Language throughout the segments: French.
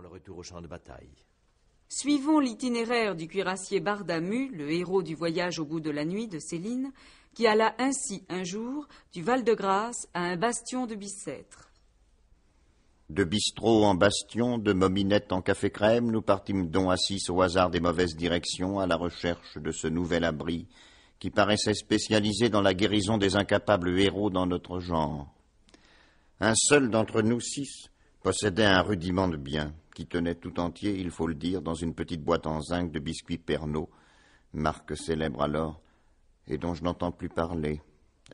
le retour au champ de bataille. Suivons l'itinéraire du cuirassier Bardamu, le héros du voyage au bout de la nuit de Céline, qui alla ainsi un jour du Val-de-Grâce à un bastion de Bicêtre. De bistrot en bastion, de mominette en café crème, nous partîmes donc assis au hasard des mauvaises directions à la recherche de ce nouvel abri qui paraissait spécialisé dans la guérison des incapables héros dans notre genre. Un seul d'entre nous six possédait un rudiment de bien qui tenait tout entier, il faut le dire, dans une petite boîte en zinc de biscuits Pernod, marque célèbre alors, et dont je n'entends plus parler.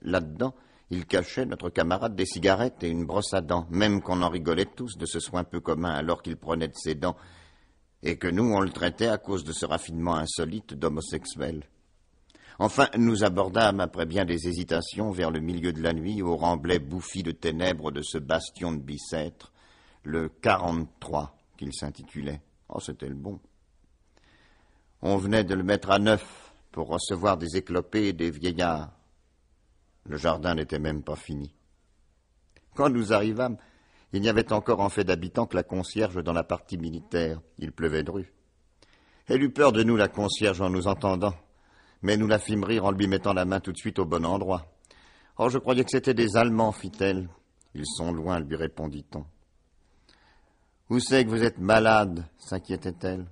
Là-dedans, il cachait notre camarade des cigarettes et une brosse à dents, même qu'on en rigolait tous de ce soin peu commun alors qu'il prenait de ses dents, et que nous, on le traitait à cause de ce raffinement insolite d'homosexuel. Enfin, nous abordâmes, après bien des hésitations, vers le milieu de la nuit, au remblai bouffi de ténèbres de ce bastion de Bicêtre, le 43 qu'il s'intitulait. Oh, c'était le bon. On venait de le mettre à neuf pour recevoir des éclopés et des vieillards. Le jardin n'était même pas fini. Quand nous arrivâmes, il n'y avait encore en fait d'habitants que la concierge dans la partie militaire. Il pleuvait de rue. Elle eut peur de nous, la concierge, en nous entendant, mais nous la fîmes rire en lui mettant la main tout de suite au bon endroit. Oh, je croyais que c'était des Allemands, fit-elle. Ils sont loin, lui répondit-on. Où c'est que vous êtes malade s'inquiétait-elle.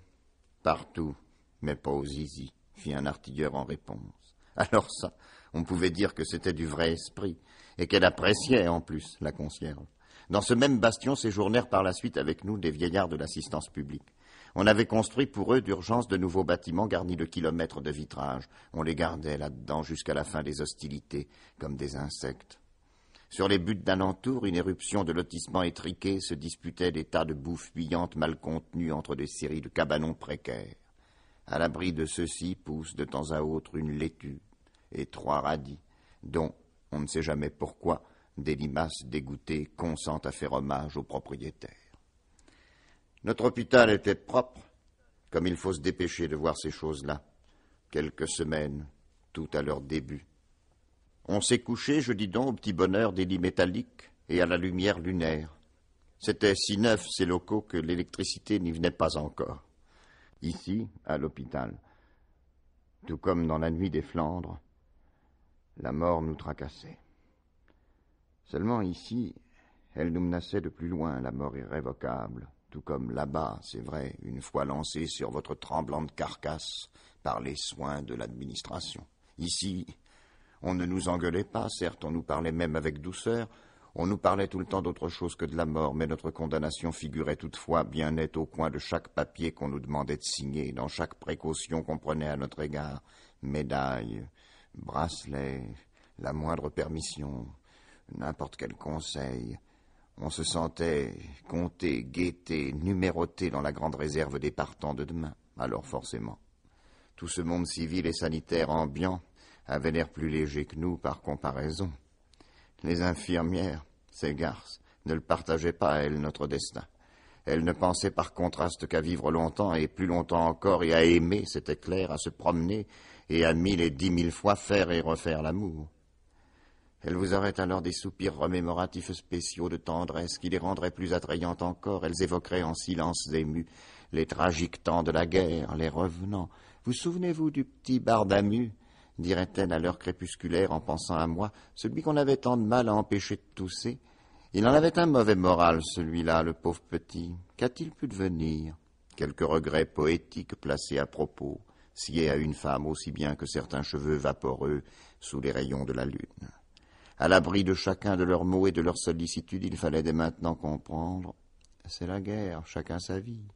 Partout, mais pas aux zizi, fit un artilleur en réponse. Alors ça, on pouvait dire que c'était du vrai esprit, et qu'elle appréciait en plus la concierge. Dans ce même bastion séjournèrent par la suite avec nous des vieillards de l'assistance publique. On avait construit pour eux d'urgence de nouveaux bâtiments garnis de kilomètres de vitrage. On les gardait là-dedans jusqu'à la fin des hostilités, comme des insectes. Sur les buttes entour, une éruption de lotissements étriqués se disputait des tas de bouffes fuyantes mal contenues entre des séries de cabanons précaires. À l'abri de ceux-ci pousse de temps à autre une laitue et trois radis, dont, on ne sait jamais pourquoi, des limaces dégoûtées consentent à faire hommage aux propriétaires. Notre hôpital était propre, comme il faut se dépêcher de voir ces choses-là. Quelques semaines, tout à leur début, on s'est couché, je dis donc, au petit bonheur des lits métalliques et à la lumière lunaire. C'était si neuf ces locaux que l'électricité n'y venait pas encore. Ici, à l'hôpital, tout comme dans la nuit des Flandres, la mort nous tracassait. Seulement ici, elle nous menaçait de plus loin, la mort irrévocable, tout comme là-bas, c'est vrai, une fois lancée sur votre tremblante carcasse par les soins de l'administration. Ici, on ne nous engueulait pas, certes, on nous parlait même avec douceur, on nous parlait tout le temps d'autre chose que de la mort, mais notre condamnation figurait toutefois bien nette au coin de chaque papier qu'on nous demandait de signer, dans chaque précaution qu'on prenait à notre égard. Médaille, bracelet, la moindre permission, n'importe quel conseil. On se sentait compté, guetté, numéroté dans la grande réserve des partants de demain. Alors forcément, tout ce monde civil et sanitaire ambiant avaient l'air plus léger que nous par comparaison. Les infirmières, ces garces, ne le partageaient pas, elles, notre destin. Elles ne pensaient par contraste qu'à vivre longtemps et plus longtemps encore, et à aimer, c'était clair, à se promener, et à mille et dix mille fois faire et refaire l'amour. Elles vous auraient alors des soupirs remémoratifs spéciaux de tendresse qui les rendraient plus attrayantes encore. Elles évoqueraient en silence ému les tragiques temps de la guerre, les revenants. Vous souvenez-vous du petit Bardamu dirait-elle à l'heure crépusculaire en pensant à moi, celui qu'on avait tant de mal à empêcher de tousser. Il en avait un mauvais moral, celui-là, le pauvre petit. Qu'a-t-il pu devenir Quelques regrets poétiques placés à propos, sciés à une femme aussi bien que certains cheveux vaporeux sous les rayons de la lune. À l'abri de chacun de leurs mots et de leurs sollicitudes, il fallait dès maintenant comprendre c'est la guerre, chacun sa vie,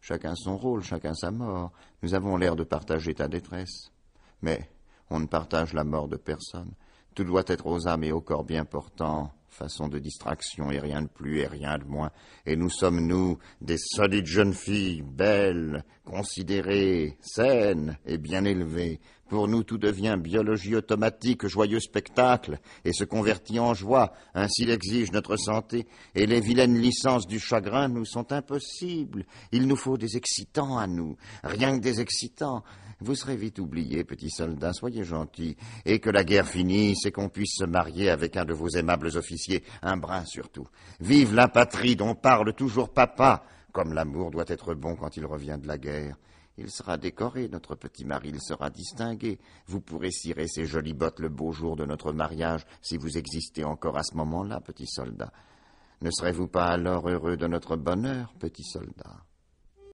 chacun son rôle, chacun sa mort. Nous avons l'air de partager ta détresse. Mais on ne partage la mort de personne. Tout doit être aux âmes et au corps bien portant, façon de distraction, et rien de plus, et rien de moins. Et nous sommes, nous, des solides jeunes filles, belles, considérées, saines et bien élevées, pour nous, tout devient biologie automatique, joyeux spectacle, et se convertit en joie. Ainsi l'exige notre santé, et les vilaines licences du chagrin nous sont impossibles. Il nous faut des excitants à nous, rien que des excitants. Vous serez vite oubliés, petits soldats, soyez gentils, et que la guerre finisse et qu'on puisse se marier avec un de vos aimables officiers, un brin surtout. Vive la patrie dont parle toujours papa, comme l'amour doit être bon quand il revient de la guerre. Il sera décoré, notre petit mari, il sera distingué. Vous pourrez cirer ses jolies bottes le beau jour de notre mariage, si vous existez encore à ce moment-là, petit soldat. Ne serez-vous pas alors heureux de notre bonheur, petit soldat